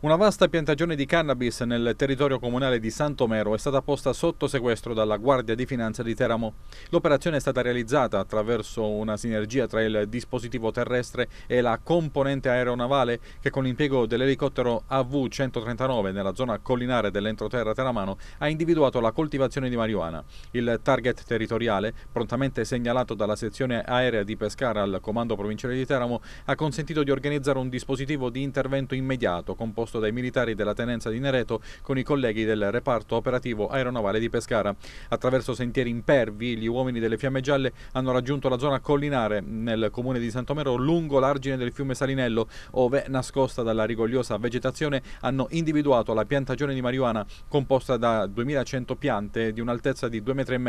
Una vasta piantagione di cannabis nel territorio comunale di Santomero è stata posta sotto sequestro dalla Guardia di Finanza di Teramo. L'operazione è stata realizzata attraverso una sinergia tra il dispositivo terrestre e la componente aeronavale che con l'impiego dell'elicottero AV-139 nella zona collinare dell'entroterra teramano ha individuato la coltivazione di marijuana. Il target territoriale, prontamente segnalato dalla sezione aerea di Pescara al comando provinciale di Teramo, ha consentito di organizzare un dispositivo di intervento immediato composto sottoposto dai militari della tenenza di Nereto con i colleghi del reparto operativo aeronavale di Pescara. Attraverso sentieri impervi gli uomini delle Fiamme Gialle hanno raggiunto la zona collinare nel comune di Santomero lungo l'argine del fiume Salinello ove nascosta dalla rigogliosa vegetazione hanno individuato la piantagione di marijuana composta da 2100 piante di un'altezza di 2,5 metri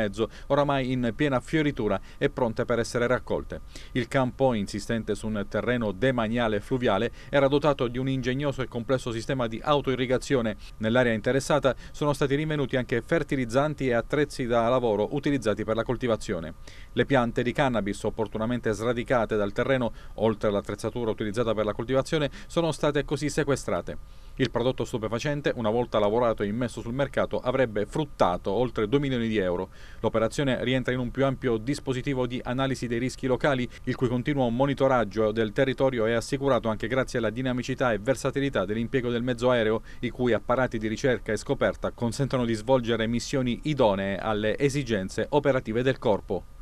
oramai in piena fioritura e pronte per essere raccolte. Il campo, insistente su un terreno demaniale fluviale, era dotato di un ingegnoso e complesso diverso sistema di autoirrigazione. Nell'area interessata sono stati rinvenuti anche fertilizzanti e attrezzi da lavoro utilizzati per la coltivazione. Le piante di cannabis opportunamente sradicate dal terreno, oltre all'attrezzatura utilizzata per la coltivazione, sono state così sequestrate. Il prodotto stupefacente, una volta lavorato e immesso sul mercato, avrebbe fruttato oltre 2 milioni di euro. L'operazione rientra in un più ampio dispositivo di analisi dei rischi locali, il cui continuo monitoraggio del territorio è assicurato anche grazie alla dinamicità e versatilità dell'impiego l'impiego del mezzo aereo i cui apparati di ricerca e scoperta consentono di svolgere missioni idonee alle esigenze operative del corpo.